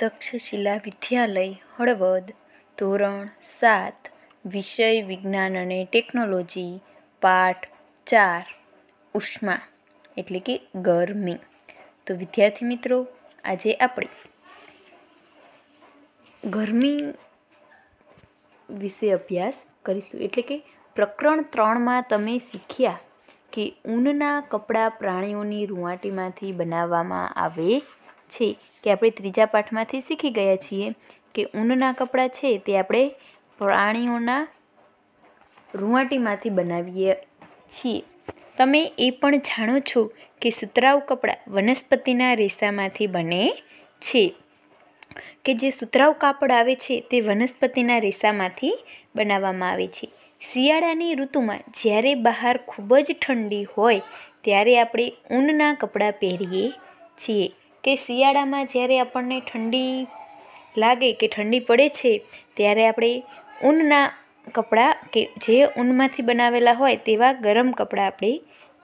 તક્ષશિલા વિદ્યાલય હળવદ ધોરણ સાત વિષય વિજ્ઞાન અને ટેકનોલોજી પાઠ ચાર ઉષ્મા એટલે કે ગરમી તો વિદ્યાર્થી મિત્રો આજે આપણે ગરમી વિશે અભ્યાસ કરીશું એટલે કે પ્રકરણ ત્રણમાં તમે શીખ્યા કે ઊનના કપડાં પ્રાણીઓની રૂંવાટીમાંથી બનાવવામાં આવે છે કે આપણે ત્રીજા પાઠમાંથી શીખી ગયા છીએ કે ઊનના કપડાં છે તે આપણે પ્રાણીઓના રૂંવાટીમાંથી બનાવીએ છીએ તમે એ પણ જાણો છો કે સુતરાઉ કપડાં વનસ્પતિના રેસામાંથી બને છે કે જે સુતરાઉ કાપડ આવે છે તે વનસ્પતિના રેસામાંથી બનાવવામાં આવે છે શિયાળાની ઋતુમાં જ્યારે બહાર ખૂબ જ ઠંડી હોય ત્યારે આપણે ઊનના કપડાં પહેરીએ છીએ કે શિયાળામાં જ્યારે આપણને ઠંડી લાગે કે ઠંડી પડે છે ત્યારે આપણે ઊનના કપડાં કે જે ઊનમાંથી બનાવેલા હોય તેવા ગરમ કપડાં આપણે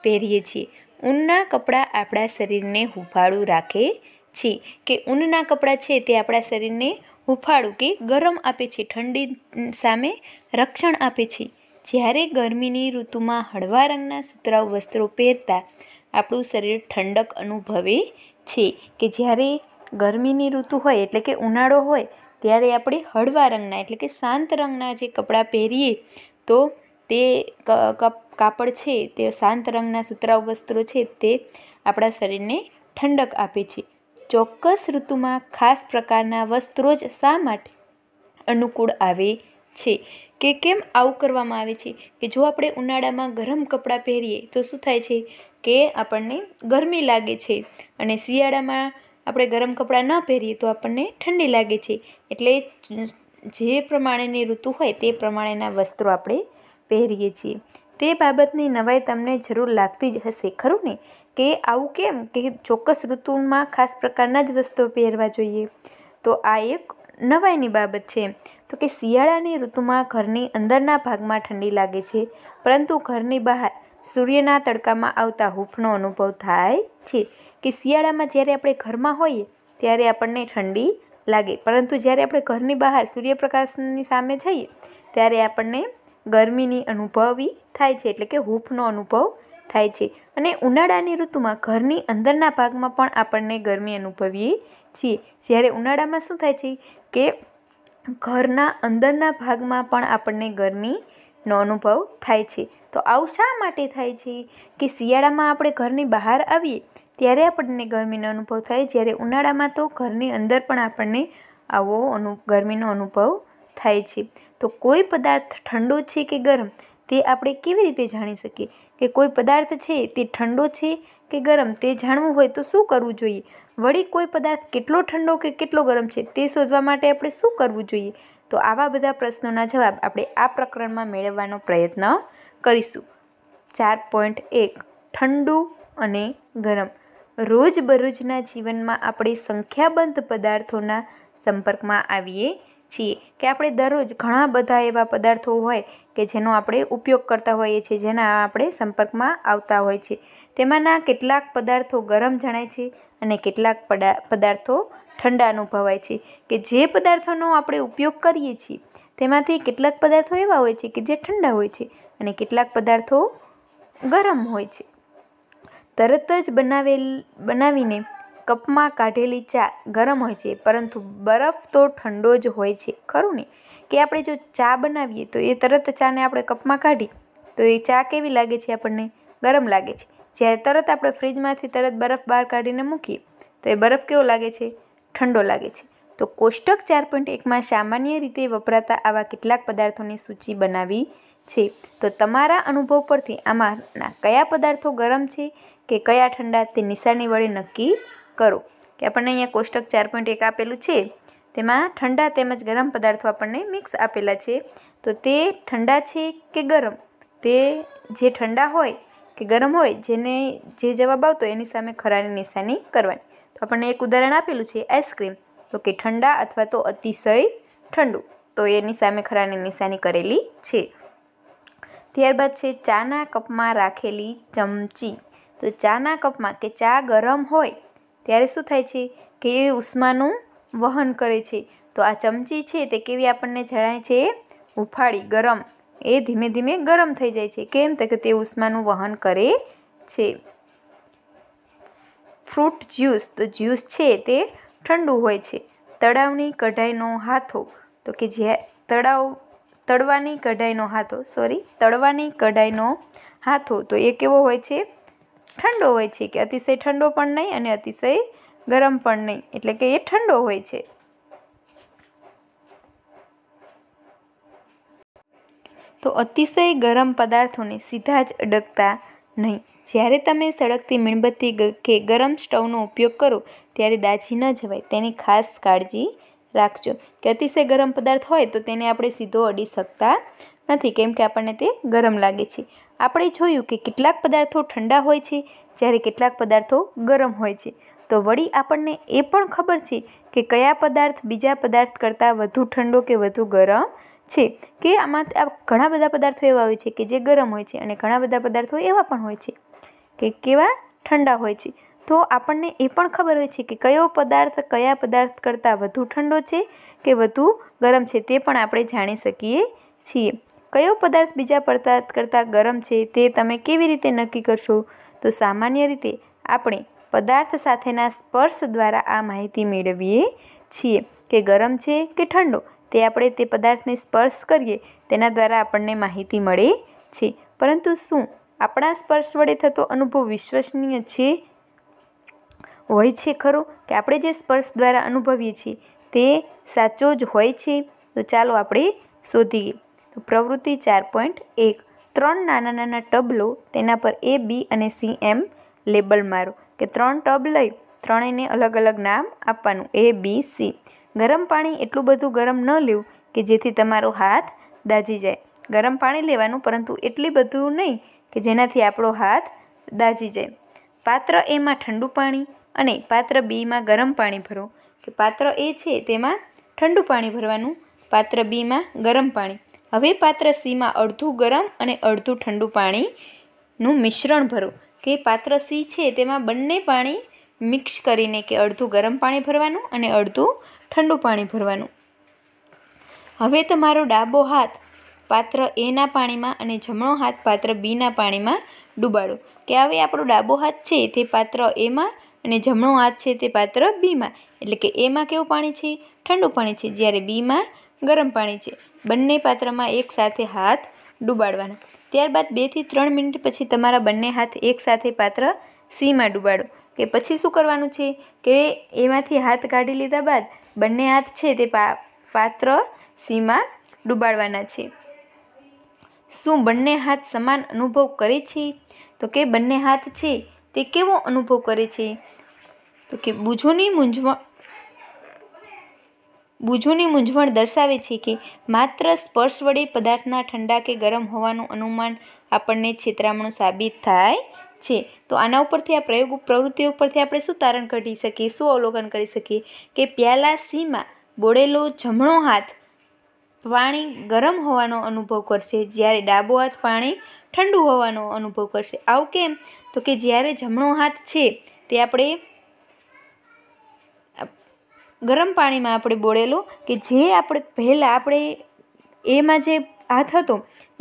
પહેરીએ છીએ ઊનના કપડાં આપણા શરીરને હુફાળું રાખે છે કે ઊનના કપડાં છે તે આપણા શરીરને હુફાળું કે ગરમ આપે છે ઠંડી સામે રક્ષણ આપે છે જ્યારે ગરમીની ઋતુમાં હળવા રંગના સુતરાઉ વસ્ત્રો પહેરતા આપણું શરીર ઠંડક અનુભવે છે કે જ્યારે ગરમીની ઋતુ હોય એટલે કે ઉનાળો હોય ત્યારે આપણે હળવા રંગના એટલે કે શાંત રંગના જે કપડાં પહેરીએ તો તે કાપડ છે તે શાંત રંગના સુતરાઉ વસ્ત્રો છે તે આપણા શરીરને ઠંડક આપે છે ચોક્કસ ઋતુમાં ખાસ પ્રકારના વસ્ત્રો જ શા માટે અનુકૂળ આવે છે કે કેમ આવું કરવામાં આવે છે કે જો આપણે ઉનાળામાં ગરમ કપડાં પહેરીએ તો શું થાય છે કે આપણને ગરમી લાગે છે અને શિયાળામાં આપણે ગરમ કપડાં ન પહેરીએ તો આપણને ઠંડી લાગે છે એટલે જે પ્રમાણેની ઋતુ હોય તે પ્રમાણેના વસ્ત્રો આપણે પહેરીએ છીએ તે બાબતની નવાઈ તમને જરૂર લાગતી જ હશે ખરું ને કે આવું કેમ કે ચોક્કસ ઋતુમાં ખાસ પ્રકારના જ વસ્ત્રો પહેરવા જોઈએ તો આ એક નવાઈની બાબત છે તો કે શિયાળાની ઋતુમાં ઘરની અંદરના ભાગમાં ઠંડી લાગે છે પરંતુ ઘરની બહાર સૂર્યના તડકામાં આવતા હૂંફનો અનુભવ થાય છે કે શિયાળામાં જ્યારે આપણે ઘરમાં હોઈએ ત્યારે આપણને ઠંડી લાગે પરંતુ જ્યારે આપણે ઘરની બહાર સૂર્યપ્રકાશની સામે જઈએ ત્યારે આપણને ગરમીની અનુભવી થાય છે એટલે કે હૂંફનો અનુભવ થાય છે અને ઉનાળાની ઋતુમાં ઘરની અંદરના ભાગમાં પણ આપણને ગરમી અનુભવીએ છીએ જ્યારે ઉનાળામાં શું થાય છે કે ઘરના અંદરના ભાગમાં પણ આપણને ગરમીનો અનુભવ થાય છે તો આવું શા માટે થાય છે કે શિયાળામાં આપણે ઘરની બહાર આવીએ ત્યારે આપણને ગરમીનો અનુભવ થાય જ્યારે ઉનાળામાં તો ઘરની અંદર પણ આપણને આવો અનુ ગરમીનો અનુભવ થાય છે તો કોઈ પદાર્થ ઠંડો છે કે ગરમ તે આપણે કેવી રીતે જાણી શકીએ કે કોઈ પદાર્થ છે તે ઠંડો છે કે ગરમ તે જાણવું હોય તો શું કરવું જોઈએ વળી કોઈ પદાર્થ કેટલો ઠંડો કે કેટલો ગરમ છે તે શોધવા માટે આપણે શું કરવું જોઈએ તો આવા બધા પ્રશ્નોના જવાબ આપણે આ પ્રકરણમાં મેળવવાનો પ્રયત્ન કરીશું ચાર પોઈન્ટ એક ઠંડુ અને ગરમ રોજબરોજના જીવનમાં આપણે સંખ્યાબંધ પદાર્થોના સંપર્કમાં આવીએ છીએ કે આપણે દરરોજ ઘણા બધા એવા પદાર્થો હોય કે જેનો આપણે ઉપયોગ કરતા હોઈએ છીએ જેના આપણે સંપર્કમાં આવતા હોય છે તેમાંના કેટલાક પદાર્થો ગરમ જણાય છે અને કેટલાક પદાર્થો ઠંડા અનુભવાય છે કે જે પદાર્થોનો આપણે ઉપયોગ કરીએ છીએ તેમાંથી કેટલાક પદાર્થો એવા હોય છે કે જે ઠંડા હોય છે અને કેટલાક પદાર્થો ગરમ હોય છે તરત જ બનાવેલ બનાવીને કપમાં કાઢેલી ચા ગરમ હોય છે પરંતુ બરફ તો ઠંડો જ હોય છે ખરું ને કે આપણે જો ચા બનાવીએ તો એ તરત ચાને આપણે કપમાં કાઢી તો એ ચા કેવી લાગે છે આપણને ગરમ લાગે છે જ્યારે તરત આપણે ફ્રીજમાંથી તરત બરફ બહાર કાઢીને મૂકીએ તો એ બરફ કેવો લાગે છે ઠંડો લાગે છે તો કોષ્ટક ચાર પોઈન્ટ એકમાં સામાન્ય રીતે વપરાતા આવા કેટલાક પદાર્થોની સૂચિ બનાવી છે તો તમારા અનુભવ પરથી આમાંના કયા પદાર્થો ગરમ છે કે કયા ઠંડા તે નિશાની વડે નક્કી કરો કે આપણને અહીંયા કોષ્ટક ચાર પોઈન્ટ એક આપેલું છે તેમાં ઠંડા તેમજ ગરમ પદાર્થો આપણને મિક્સ આપેલા છે તો તે ઠંડા છે કે ગરમ તે જે ઠંડા હોય કે ગરમ હોય જેને જે જવાબ આવતો એની સામે ખરાની નિશાની કરવાની તો આપણને એક ઉદાહરણ આપેલું છે આઈસક્રીમ તો કે ઠંડા અથવા તો અતિશય ઠંડુ તો એની સામે ખરાની નિશાની કરેલી છે ત્યારબાદ છે ચાના કપમાં રાખેલી ચમચી તો ચાના કપમાં કે ચા ગરમ હોય ત્યારે શું થાય છે કે એ ઉષ્માનું વહન કરે છે તો આ ચમચી છે તે કેવી આપણને જણાય છે ઉફાળી ગરમ એ ધીમે ધીમે ગરમ થઈ જાય છે કેમ તો કે તે ઉષ્માનું વહન કરે છે ફ્રૂટ જ્યુસ તો જ્યુસ છે તે ઠંડુ હોય છે તળાવની કઢાઈનો હાથો તો કે જે તળાવ તળવાની કઢાઈનો હાથો સોરી તળવાની કઢાઈનો હાથો તો એ કેવો હોય છે ઠંડો હોય છે કે અતિશય ઠંડો પણ નહીં અને અતિશય ગરમ પણ નહીં એટલે કે એ ઠંડો હોય છે તો અતિશય ગરમ પદાર્થોને સીધા જ અડકતા નહીં જ્યારે તમે સળગતી મીણબત્તી કે ગરમ સ્ટવનો ઉપયોગ કરો ત્યારે દાજી ન જવાય તેની ખાસ કાળજી રાખજો કે અતિશય ગરમ પદાર્થ હોય તો તેને આપણે સીધો અડી શકતા નથી કેમ કે આપણને તે ગરમ લાગે છે આપણે જોયું કે કેટલાક પદાર્થો ઠંડા હોય છે જ્યારે કેટલાક પદાર્થો ગરમ હોય છે તો વળી આપણને એ પણ ખબર છે કે કયા પદાર્થ બીજા પદાર્થ કરતાં વધુ ઠંડો કે વધુ ગરમ છે કે આમાં ઘણા બધા પદાર્થો એવા હોય છે કે જે ગરમ હોય છે અને ઘણા બધા પદાર્થો એવા પણ હોય છે કે કેવા ઠંડા હોય છે તો આપણને એ પણ ખબર હોય છે કે કયો પદાર્થ કયા પદાર્થ કરતાં વધુ ઠંડો છે કે વધુ ગરમ છે તે પણ આપણે જાણી શકીએ છીએ કયો પદાર્થ બીજા પદાર્થ કરતાં ગરમ છે તે તમે કેવી રીતે નક્કી કરશો તો સામાન્ય રીતે આપણે પદાર્થ સાથેના સ્પર્શ દ્વારા આ માહિતી મેળવીએ છીએ કે ગરમ છે કે ઠંડો તે આપણે તે પદાર્થને સ્પર્શ કરીએ તેના દ્વારા આપણને માહિતી મળે છે પરંતુ શું આપણા સ્પર્શ વડે થતો અનુભવ વિશ્વસનીય છે હોય છે ખરો કે આપણે જે સ્પર્શ દ્વારા અનુભવીએ છીએ તે સાચો જ હોય છે તો ચાલો આપણે શોધીએ તો પ્રવૃત્તિ ચાર પોઈન્ટ એક ત્રણ નાના નાના ટબ લો તેના પર એ બી અને સી એમ લેબલ મારો કે ત્રણ ટબ લઈ ત્રણેયને અલગ અલગ નામ આપવાનું એ બી સી ગરમ પાણી એટલું બધું ગરમ ન લેવું કે જેથી તમારો હાથ દાજી જાય ગરમ પાણી લેવાનું પરંતુ એટલી બધું નહીં કે જેનાથી આપણો હાથ દાજી જાય પાત્ર એમાં ઠંડુ પાણી અને પાત્ર બીમાં ગરમ પાણી ભરો કે પાત્ર એ છે તેમાં ઠંડુ પાણી ભરવાનું પાત્ર બીમાં ગરમ પાણી હવે પાત્ર સીમાં અડધું ગરમ અને અડધું ઠંડુ પાણીનું મિશ્રણ ભરો કે પાત્ર સી છે તેમાં બંને પાણી મિક્સ કરીને કે અડધું ગરમ પાણી ભરવાનું અને અડધું ઠંડુ પાણી ભરવાનું હવે તમારો ડાબો હાથ પાત્ર એના પાણીમાં અને જમણો હાથ પાત્ર બીના પાણીમાં ડૂબાડો કે હવે આપણો ડાબો હાથ છે તે પાત્ર એમાં અને જમણો હાથ છે તે પાત્ર બીમાં એટલે કે એમાં કેવું પાણી છે ઠંડુ પાણી છે જ્યારે બીમાં ગરમ પાણી છે બંને પાત્રમાં એકસાથે હાથ ડૂબાડવાના ત્યારબાદ બેથી ત્રણ મિનિટ પછી તમારા બંને હાથ એકસાથે પાત્ર સીમાં ડૂબાડો કે પછી શું કરવાનું છે કે એમાંથી હાથ કાઢી લીધા બાદ બંને હાથ છે તે પાત્ર સીમાં ડૂબાડવાના છે શું બંને હાથ સમાન અનુભવ કરે છે તો કે બંને હાથ છે તે કેવો અનુભવ કરે છે તો કે બૂજોની મૂંઝવણ બુજુની મૂંઝવણ દર્શાવે છે કે માત્ર સ્પર્શ વડે પદાર્થના ઠંડા કે ગરમ હોવાનું અનુમાન આપણને છેતરામણું સાબિત થાય છે તો આના ઉપરથી આ પ્રયોગ પ્રવૃત્તિઓ ઉપરથી આપણે શું તારણ કાઢી શકીએ શું અવલોકન કરી શકીએ કે પ્યાલા સીમાં બોળેલો જમણો હાથ પાણી ગરમ હોવાનો અનુભવ કરશે જ્યારે ડાબો હાથ પાણી ઠંડુ હોવાનો અનુભવ કરશે આવું કેમ તો કે જ્યારે જમણો હાથ છે તે આપણે ગરમ પાણીમાં આપણે બોળેલું કે જે આપણે પહેલાં આપણે એમાં જે હાથ હતો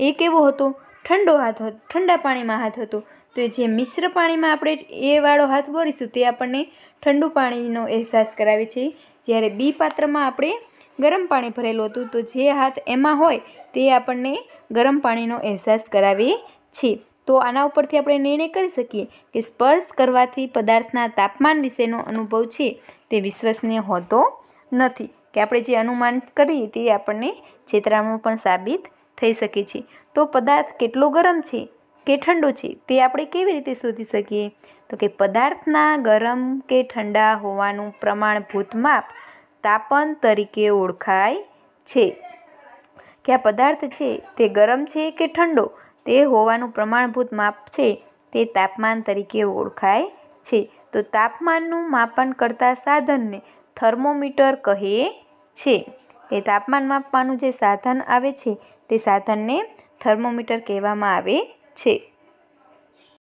એ કેવો હતો ઠંડો હાથ હતો ઠંડા પાણીમાં હાથ હતો તો જે મિશ્ર પાણીમાં આપણે એ વાળો હાથ બોરીશું તે આપણને ઠંડુ પાણીનો અહેસાસ કરાવે છે જ્યારે બી પાત્રમાં આપણે ગરમ પાણી ભરેલું હતું તો જે હાથ એમાં હોય તે આપણને ગરમ પાણીનો અહેસાસ કરાવે છે તો આના ઉપરથી આપણે નિર્ણય કરી શકીએ કે સ્પર્શ કરવાથી પદાર્થના તાપમાન વિશેનો અનુભવ છે તે વિશ્વસનીય હોતો નથી કે આપણે જે અનુમાન કરીએ તે આપણને છેતરામણું પણ સાબિત થઈ શકે છે તો પદાર્થ કેટલો ગરમ છે કે ઠંડો છે તે આપણે કેવી રીતે શોધી શકીએ તો કે પદાર્થના ગરમ કે ઠંડા હોવાનું પ્રમાણભૂત માપ તાપન તરીકે ઓળખાય છે કે આ પદાર્થ છે તે ગરમ છે કે ઠંડો તે હોવાનું પ્રમાણભૂત માપ છે તે તાપમાન તરીકે ઓળખાય છે તો તાપમાનનું માપન કરતા સાધનને થર્મોમીટર કહે છે એ તાપમાન માપવાનું જે સાધન આવે છે તે સાધનને થર્મોમીટર કહેવામાં આવે છે